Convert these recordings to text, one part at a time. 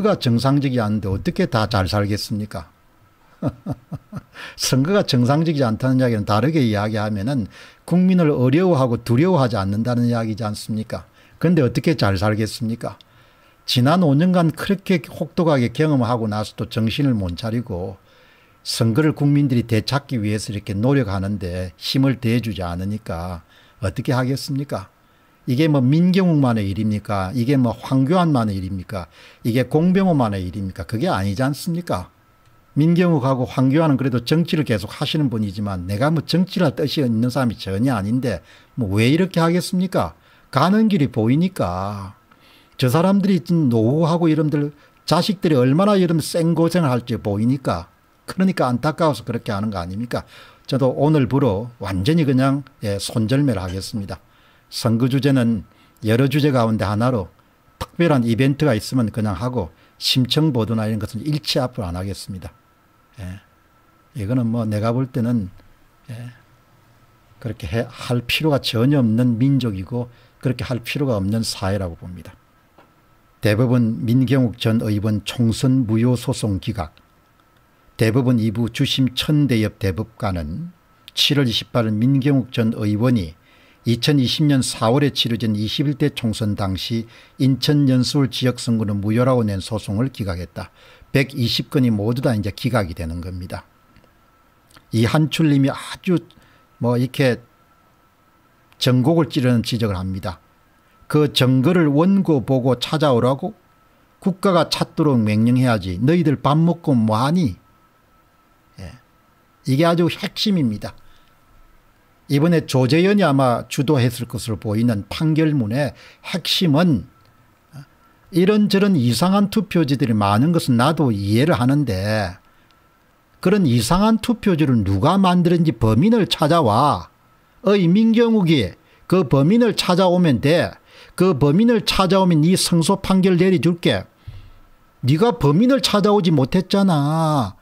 선거가 정상적이지 않은데 어떻게 다 잘 살겠습니까? 선거가 정상적이지 않다는 이야기는 다르게 이야기하면은 국민을 어려워하고 두려워하지 않는다는 이야기지 않습니까? 그런데 어떻게 잘 살겠습니까? 지난 5년간 그렇게 혹독하게 경험하고 나서도 정신을 못 차리고 선거를 국민들이 되찾기 위해서 이렇게 노력하는데 힘을 대주지 않으니까 어떻게 하겠습니까? 이게 뭐 민경욱만의 일입니까? 이게 뭐 황교안만의 일입니까? 이게 공병호만의 일입니까? 그게 아니지 않습니까? 민경욱하고 황교안은 그래도 정치를 계속 하시는 분이지만 내가 뭐 정치를 뜻이 있는 사람이 전혀 아닌데 뭐 왜 이렇게 하겠습니까? 가는 길이 보이니까 저 사람들이 노후하고 이런들 자식들이 얼마나 이런 생고생을 할지 보이니까 그러니까 안타까워서 그렇게 하는 거 아닙니까? 저도 오늘부로 완전히 그냥 예, 손절매를 하겠습니다. 선거 주제는 여러 주제 가운데 하나로 특별한 이벤트가 있으면 그냥 하고 심청 보도나 이런 것은 일치 앞으로 안 하겠습니다. 예. 이거는 뭐 내가 볼 때는 예. 그렇게 해, 할 필요가 전혀 없는 민족이고 그렇게 할 필요가 없는 사회라고 봅니다. 대법원 민경욱 전 의원 총선 무효 소송 기각 대법원 2부 주심 천대엽 대법관은 7월 28일 민경욱 전 의원이 2020년 4월에 치러진 21대 총선 당시 인천 연수울 지역 선거는 무효라고 낸 소송을 기각했다. 120건이 모두 다 이제 기각이 되는 겁니다. 이 한출님이 아주 뭐 이렇게 전곡을 찌르는 지적을 합니다. 그 정거를 원고 보고 찾아오라고 국가가 찾도록 명령해야지 너희들 밥 먹고 뭐하니 예. 이게 아주 핵심입니다. 이번에 조재현이 아마 주도했을 것으로 보이는 판결문의 핵심은 이런저런 이상한 투표지들이 많은 것은 나도 이해를 하는데 그런 이상한 투표지를 누가 만드는지 범인을 찾아와. 어이 민경욱이 그 범인을 찾아오면 돼. 그 범인을 찾아오면 이 성소 판결 내려줄게. 네가 범인을 찾아오지 못했잖아.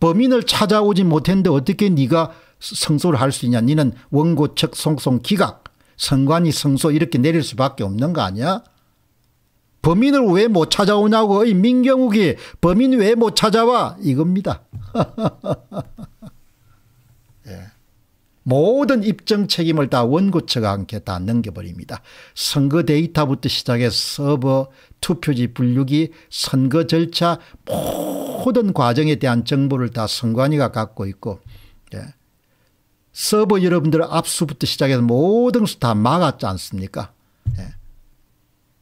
범인을 찾아오지 못했는데 어떻게 네가 성소를 할 수 있냐 니는 원고 측 송송 기각 성관이 성소 이렇게 내릴 수밖에 없는 거 아니야? 범인을 왜 못 찾아오냐고 이 민경욱이 범인 왜 못 찾아와 이겁니다. 예. 모든 입증 책임을 다 원고 측한테 다 넘겨버립니다. 선거 데이터부터 시작해서 서버, 투표지 분류기, 선거 절차 모든 과정에 대한 정보를 다 선관위가 갖고 있고 예. 서버 여러분들 압수부터 시작해서 모든 수다 막았지 않습니까? 예.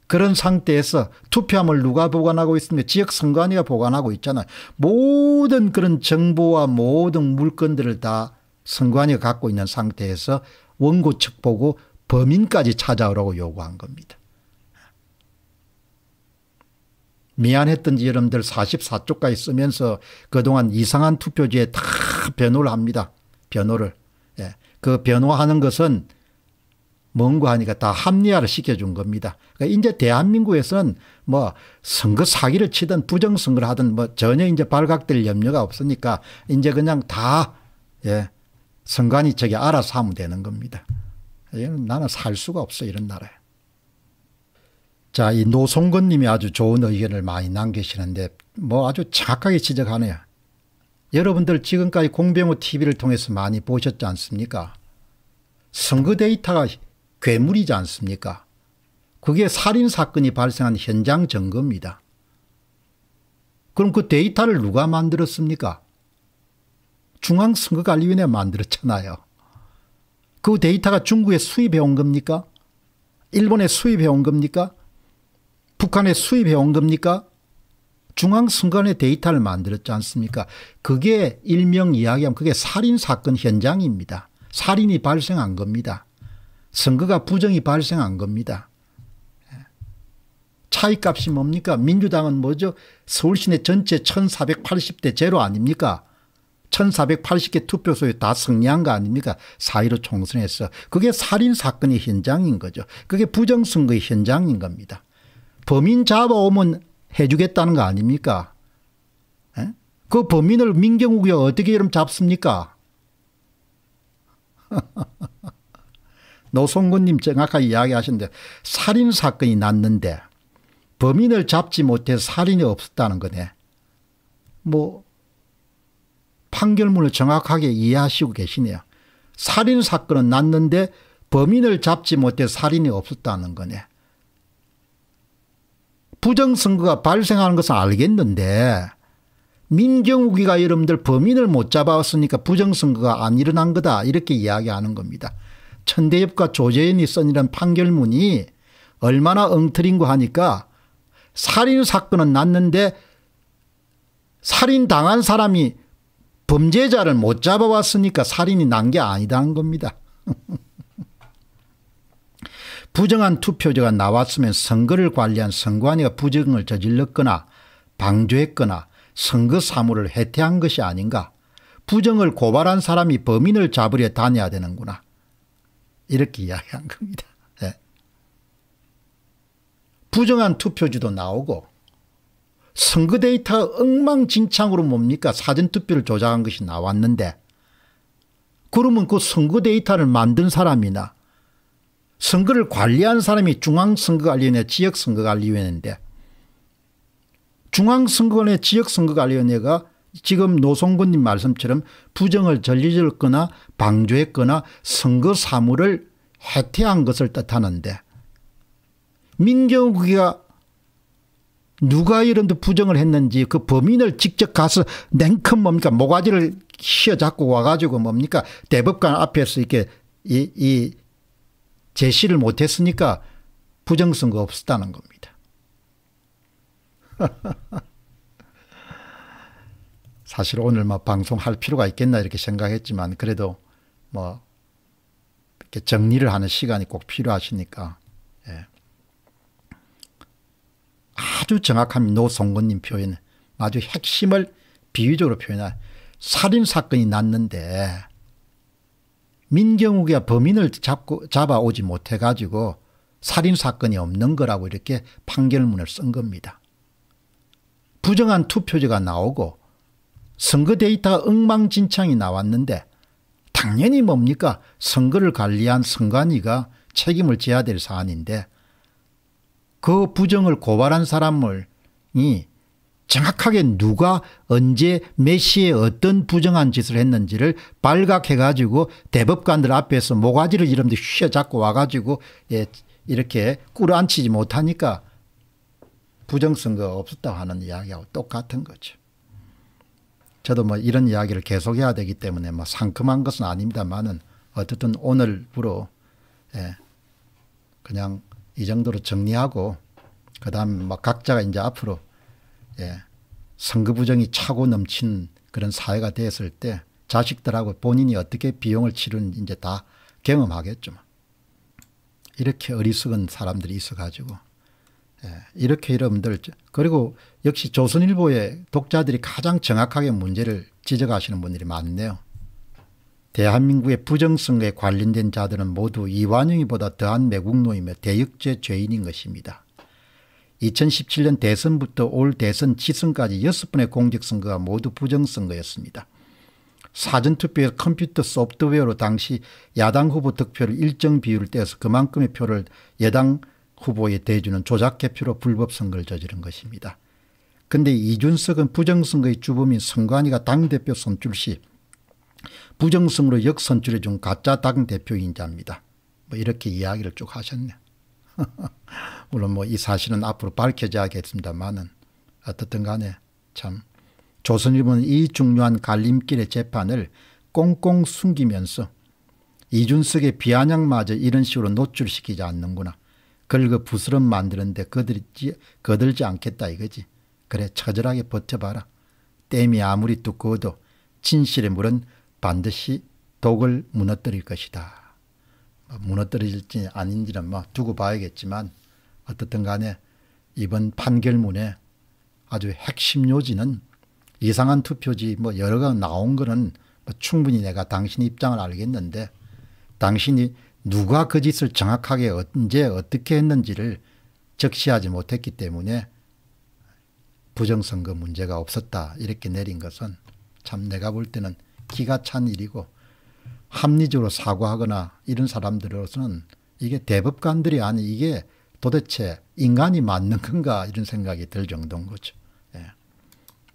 그런 상태에서 투표함을 누가 보관하고 있습니까? 지역 선관위가 보관하고 있잖아요. 모든 그런 정보와 모든 물건들을 다 선관위가 갖고 있는 상태에서 원고 측 보고 범인까지 찾아오라고 요구한 겁니다. 미안했던지 여러분들 44쪽까지 쓰면서 그동안 이상한 투표지에 다 변호를 합니다. 변호를. 예. 그변화하는 것은 뭔가 하니까 다 합리화를 시켜준 겁니다. 그러니까 이제 대한민국에서는 뭐 선거 사기를 치든 부정선거를 하든 뭐 전혀 이제 발각될 염려가 없으니까 이제 그냥 다 예. 선관위 저기 알아서 하면 되는 겁니다. 예, 나는 살 수가 없어 이런 나라에. 자, 이 노송건 님이 아주 좋은 의견을 많이 남기시는데 뭐 아주 착하게 지적하네요. 여러분들 지금까지 공병호 TV를 통해서 많이 보셨지 않습니까? 선거 데이터가 괴물이지 않습니까? 그게 살인사건이 발생한 현장 점검입니다. 그럼 그 데이터를 누가 만들었습니까? 중앙선거관리위원회 만들었잖아요. 그 데이터가 중국에 수입해 온 겁니까? 일본에 수입해 온 겁니까? 북한에 수입해 온 겁니까? 중앙선관위 데이터를 만들었지 않습니까 그게 일명 이야기하면 그게 살인사건 현장입니다. 살인이 발생한 겁니다. 선거가 부정이 발생한 겁니다. 예. 차이값이 뭡니까? 민주당은 뭐죠? 서울시내 전체 1480대 제로 아닙니까? 1480개 투표소에 다 승리한 거 아닙니까? 4.15 총선에서. 그게 살인사건의 현장인 거죠. 그게 부정선거의 현장인 겁니다. 범인 잡아오면 해주겠다는 거 아닙니까? 에? 예? 그 범인을 민경욱이 어떻게 이름 잡습니까? 노성근님 정확하게 이야기하신데 살인 사건이 났는데 범인을 잡지 못해 살인이 없었다는 거네. 뭐 판결문을 정확하게 이해하시고 계시네요. 살인 사건은 났는데 범인을 잡지 못해 살인이 없었다는 거네. 부정선거가 발생하는 것은 알겠는데 민경욱이가 여러분들 범인을 못잡아왔으니까 부정선거가 안 일어난 거다 이렇게 이야기하는 겁니다. 천대엽과 조재현이 쓴이런 판결문이 얼마나 엉터린고 하니까 살인사건은 났는데 살인당한 사람이 범죄자를 못 잡아왔으니까 살인이 난 게 아니다는 겁니다. 부정한 투표자가 나왔으면 선거를 관리한 선관위가 부정을 저질렀거나 방조했거나 선거 사무를 해태한 것이 아닌가 부정을 고발한 사람이 범인을 잡으려 다녀야 되는구나 이렇게 이야기한 겁니다. 네. 부정한 투표지도 나오고 선거 데이터 엉망진창으로 뭡니까 사전투표를 조작한 것이 나왔는데 그러면 그 선거 데이터를 만든 사람이나 선거를 관리한 사람이 중앙선거관리위원회 지역선거관리위원회인데 중앙선거원의 지역선거관리위원회가 지금 노송군님 말씀처럼 부정을 전리질거나 방조했거나 선거 사무를 해태한 것을 뜻하는데 민경욱이가 누가 이런 데 부정을 했는지 그 범인을 직접 가서 냉큼 뭡니까 모가지를 휘어잡고 와가지고 뭡니까 대법관 앞에서 이렇게 이, 이 제시를 못했으니까 부정선거 없었다는 겁니다. 사실 오늘 막 방송할 필요가 있겠나 이렇게 생각했지만 그래도 뭐 이렇게 정리를 하는 시간이 꼭 필요하시니까 예. 아주 정확한 노성근님표현 아주 핵심을 비유적으로 표현한 살인 사건이 났는데 민경욱이 범인을 잡고 잡아오지 못해 가지고 살인 사건이 없는 거라고 이렇게 판결문을 쓴 겁니다. 부정한 투표지가 나오고 선거 데이터가 엉망진창이 나왔는데 당연히 뭡니까 선거를 관리한 선관위가 책임을 져야 될 사안인데 그 부정을 고발한 사람을 이 정확하게 누가 언제 몇 시에 어떤 부정한 짓을 했는지를 발각해 가지고 대법관들 앞에서 모가지를 이름도 휘어잡고 와 가지고 예, 이렇게 꿇어앉히지 못하니까 부정선거 없었다고 하는 이야기하고 똑같은 거죠. 저도 뭐 이런 이야기를 계속해야 되기 때문에 뭐 상큼한 것은 아닙니다만은 어쨌든 오늘부로 예, 그냥 이 정도로 정리하고 그다음뭐 각자가 이제 앞으로 예. 상급부정이 차고 넘친 그런 사회가 됐을 때 자식들하고 본인이 어떻게 비용을 치르는지 이제 다 경험하겠죠. 이렇게 어리석은 사람들이 있어가지고 예, 이렇게 여러분들 그리고 역시 조선일보의 독자들이 가장 정확하게 문제를 지적하시는 분들이 많네요. 대한민국의 부정선에 관련된 자들은 모두 이완영이보다 더한 매국노이며 대역죄 죄인인 것입니다. 2017년 대선부터 올 대선 지선까지 6번의 공직선거가 모두 부정선거였습니다. 사전투표에 컴퓨터 소프트웨어로 당시 야당 후보 득표를 일정 비율을 떼서 그만큼의 표를 여당 후보에 대주는 조작개표로 불법선거를 저지른 것입니다. 근데 이준석은 부정선거의 주범인 선관위가 당대표 선출 시 부정성으로 역선출해 준 가짜 당대표 인자입니다. 뭐 이렇게 이야기를 쭉 하셨네요. 물론 뭐 이 사실은 앞으로 밝혀져야겠습니다만은 어떻든 간에 참 조선일보는 이 중요한 갈림길의 재판을 꽁꽁 숨기면서 이준석의 비아냥마저 이런 식으로 노출시키지 않는구나. 긁어 부스럼 만드는데 거들지, 거들지 않겠다 이거지. 그래 처절하게 버텨봐라. 댐이 아무리 두꺼워도 진실의 물은 반드시 독을 무너뜨릴 것이다. 뭐 무너뜨릴지 아닌지는 뭐 두고 봐야겠지만 어떻든 간에 이번 판결문에 아주 핵심 요지는 이상한 투표지 뭐 여러 가 나온 거는 뭐 충분히 내가 당신 입장을 알겠는데 당신이 누가 그 짓을 정확하게 언제 어떻게 했는지를 적시하지 못했기 때문에 부정선거 문제가 없었다 이렇게 내린 것은 참 내가 볼 때는 기가 찬 일이고 합리적으로 사과하거나 이런 사람들로서는 이게 대법관들이 아니 이게 도대체 인간이 맞는 건가 이런 생각이 들 정도인 거죠. 예.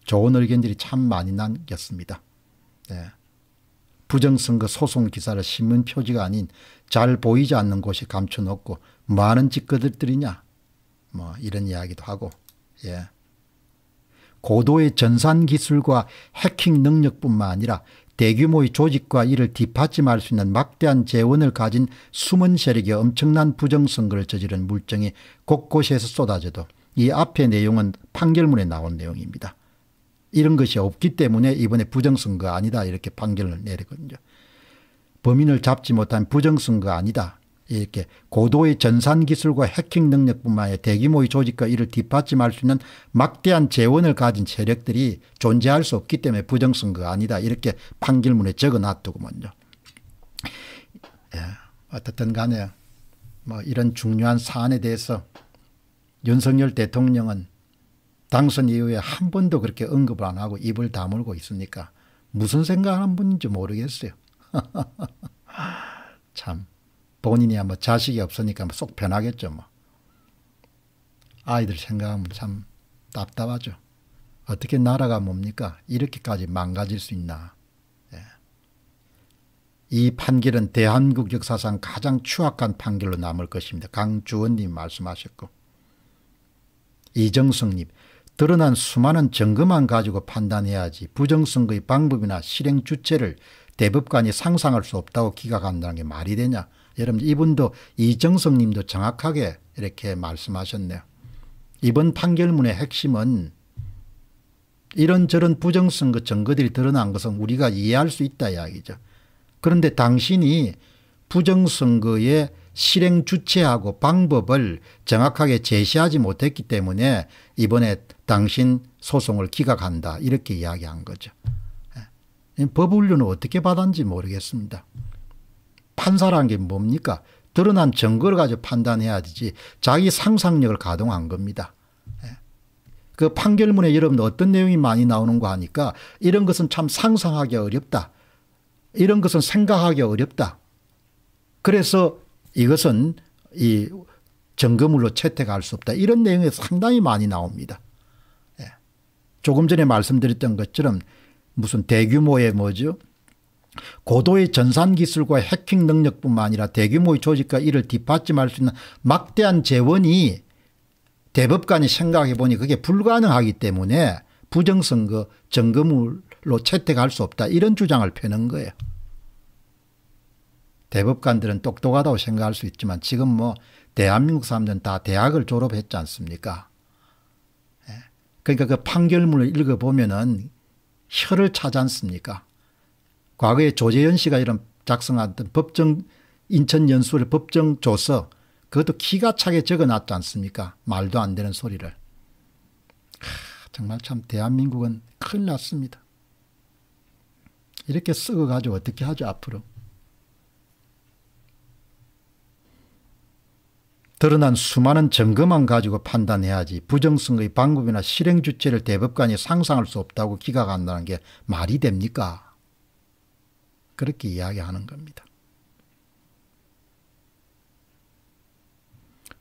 좋은 의견들이 참 많이 남겼습니다. 예. 부정선거 소송 기사를 신문 표지가 아닌 잘 보이지 않는 곳에 감춰놓고 많은 짓거들들이냐 뭐 이런 이야기도 하고 예. 고도의 전산 기술과 해킹 능력뿐만 아니라 대규모의 조직과 이를 뒷받침할 수 있는 막대한 재원을 가진 숨은 세력이 엄청난 부정선거를 저지른 물정이 곳곳에서 쏟아져도 이 앞의 내용은 판결문에 나온 내용입니다. 이런 것이 없기 때문에 이번에 부정선거 아니다 이렇게 판결을 내리거든요. 범인을 잡지 못한 부정선거 아니다. 이렇게 고도의 전산 기술과 해킹 능력뿐만 아니라 대규모의 조직과 이를 뒷받침할 수 있는 막대한 재원을 가진 세력들이 존재할 수 없기 때문에 부정선거가 아니다. 이렇게 판결문에 적어놨더구먼요. 예, 어떻든 간에 뭐 이런 중요한 사안에 대해서 윤석열 대통령은 당선 이후에 한 번도 그렇게 언급을 안 하고 입을 다물고 있으니까 무슨 생각하는 분인지 모르겠어요. 참. 본인이야 뭐 자식이 없으니까 쏙 뭐 변하겠죠 뭐. 아이들 생각하면 참 답답하죠. 어떻게 나라가 뭡니까? 이렇게까지 망가질 수 있나. 예. 이 판결은 대한국 역사상 가장 추악한 판결로 남을 것입니다. 강주원님 말씀하셨고. 이정성님, 드러난 수많은 증거만 가지고 판단해야지 부정선거의 방법이나 실행 주체를 대법관이 상상할 수 없다고 기각한다는 게 말이 되냐. 여러분 이분도 이정성 님도 정확하게 이렇게 말씀하셨네요. 이번 판결문의 핵심은 이런저런 부정선거 증거들이 드러난 것은 우리가 이해할 수 있다 이야기죠. 그런데 당신이 부정선거의 실행 주체하고 방법을 정확하게 제시하지 못했기 때문에 이번에 당신 소송을 기각한다 이렇게 이야기한 거죠. 예. 법훈련을 어떻게 받았는지 모르겠습니다. 판사란 게 뭡니까? 드러난 증거를 가지고 판단해야 되지 자기 상상력을 가동한 겁니다. 예. 그 판결문에 여러분 어떤 내용이 많이 나오는가 하니까 이런 것은 참 상상하기 어렵다. 이런 것은 생각하기 어렵다. 그래서 이것은 이 증거물로 채택할 수 없다. 이런 내용이 상당히 많이 나옵니다. 예. 조금 전에 말씀드렸던 것처럼 무슨 대규모의 뭐죠? 고도의 전산 기술과 해킹 능력뿐만 아니라 대규모의 조직과 이를 뒷받침할 수 있는 막대한 재원이 대법관이 생각해 보니 그게 불가능하기 때문에 부정선거 점검으로 채택할 수 없다 이런 주장을 펴는 거예요. 대법관들은 똑똑하다고 생각할 수 있지만 지금 뭐 대한민국 사람들은 다 대학을 졸업했지 않습니까? 예. 그러니까 그 판결문을 읽어보면은 혀를 차지 않습니까? 과거에 조재현 씨가 이런 작성했던 법정 인천 연수를 법정 조서 그것도 키가 차게 적어놨지 않습니까? 말도 안 되는 소리를. 하, 정말 참 대한민국은 큰일 났습니다. 이렇게 썩어가지고 어떻게 하죠 앞으로. 드러난 수많은 점검만 가지고 판단해야지 부정선거의 방법이나 실행 주체를 대법관이 상상할 수 없다고 기각한다는 게 말이 됩니까? 그렇게 이야기하는 겁니다.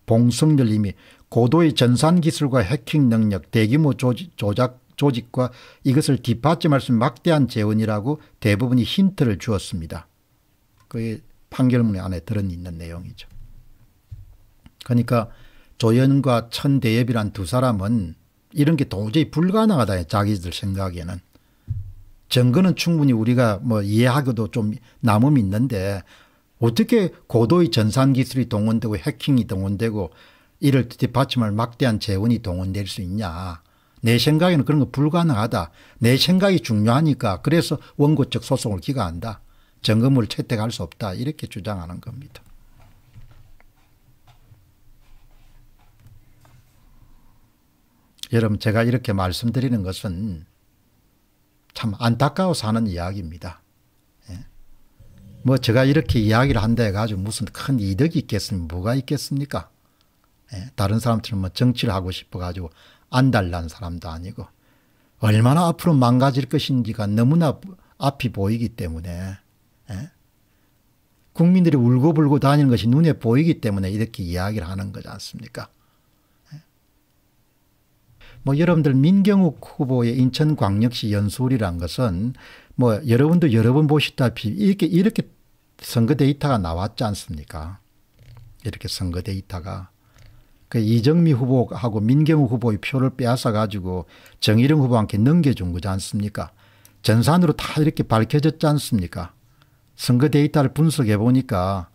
봉성열님이 고도의 전산 기술과 해킹 능력, 대규모 조직, 조작, 조직과 이것을 뒷받침할 수 있는 막대한 재원이라고 대부분이 힌트를 주었습니다. 그게 판결문 안에 들어있는 내용이죠. 그러니까 조연과 천대엽이란 두 사람은 이런 게 도저히 불가능하다. 자기들 생각에는. 증거는 충분히 우리가 뭐 이해하기도 좀 남음이 있는데 어떻게 고도의 전산 기술이 동원되고 해킹이 동원되고 이를 뒷받침할 막대한 재원이 동원될 수 있냐. 내 생각에는 그런 거 불가능하다. 내 생각이 중요하니까 그래서 원고적 소송을 기가한다. 점검을 채택할 수 없다. 이렇게 주장하는 겁니다. 여러분 제가 이렇게 말씀드리는 것은 참안타까워사는 이야기입니다. 예. 뭐 제가 이렇게 이야기를 한다 해가지고 무슨 큰 이득이 있겠습니까? 뭐가 있겠습니까? 예. 다른 사람처럼 뭐 정치를 하고 싶어가지고 안달난 사람도 아니고 얼마나 앞으로 망가질 것인지가 너무나 앞이 보이기 때문에 예. 국민들이 울고불고 다니는 것이 눈에 보이기 때문에 이렇게 이야기를 하는 거지 않습니까? 뭐 여러분들 민경욱 후보의 인천광역시 연수울이란 것은 뭐 여러분도 여러 분 보시다시피 이렇게 이렇게 선거 데이터가 나왔지 않습니까? 이렇게 선거 데이터가 그 이정미 후보하고 민경욱 후보의 표를 빼앗아 가지고 정일영 후보한테 넘겨준 거지 않습니까? 전산으로 다 이렇게 밝혀졌지 않습니까? 선거 데이터를 분석해 보니까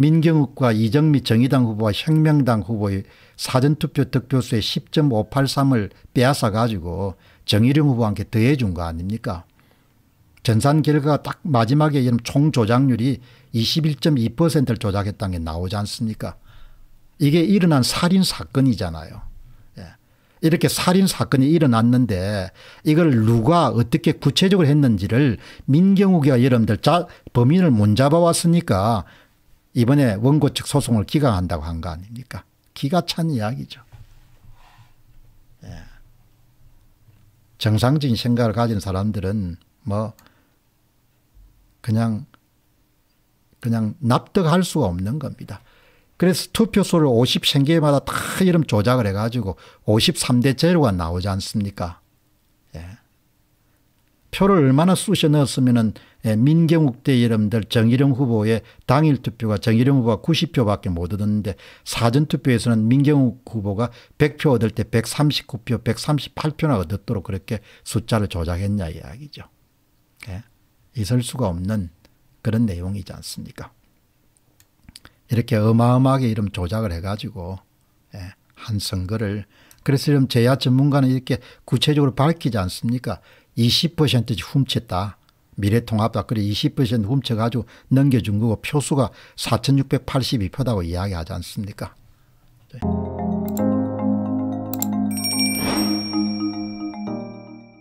민경욱과 이정미 정의당 후보와 혁명당 후보의 사전투표 득표수의 10.583을 빼앗아 가지고 정의용 후보한테 더해 준 거 아닙니까 전산 결과가 딱 마지막에 이런 총 조작률이 21.2%를 조작했다는 게 나오지 않습니까 이게 일어난 살인 사건이잖아요 예. 이렇게 살인 사건이 일어났는데 이걸 누가 어떻게 구체적으로 했는지를 민경욱이와 여러분들 자, 범인을 못 잡아왔으니까 이번에 원고 측 소송을 기각한다고 한 거 아닙니까? 기가 찬 이야기죠. 예. 정상적인 생각을 가진 사람들은 뭐 그냥 그냥 납득할 수가 없는 겁니다. 그래서 투표수를 53개마다 다 이름 조작을 해가지고 53대 제로가 나오지 않습니까? 예. 표를 얼마나 쑤셔 넣었으면 예, 민경욱 대이름들 정일용 후보의 당일 투표가 정일용 후보가 90표밖에 못 얻었는데 사전 투표에서는 민경욱 후보가 100표 얻을 때 139표, 138표나 얻었도록 그렇게 숫자를 조작했냐 이야기죠. 예? 있을 수가 없는 그런 내용이지 않습니까? 이렇게 어마어마하게 이름 조작을 해가지고 예, 한 선거를 그래서 지금 제야 전문가는 이렇게 구체적으로 밝히지 않습니까? 20% 훔쳤다. 미래통합당 그래 20% 훔쳐가지고 넘겨준 거고 표수가 4682표다고 이야기하지 않습니까? 네.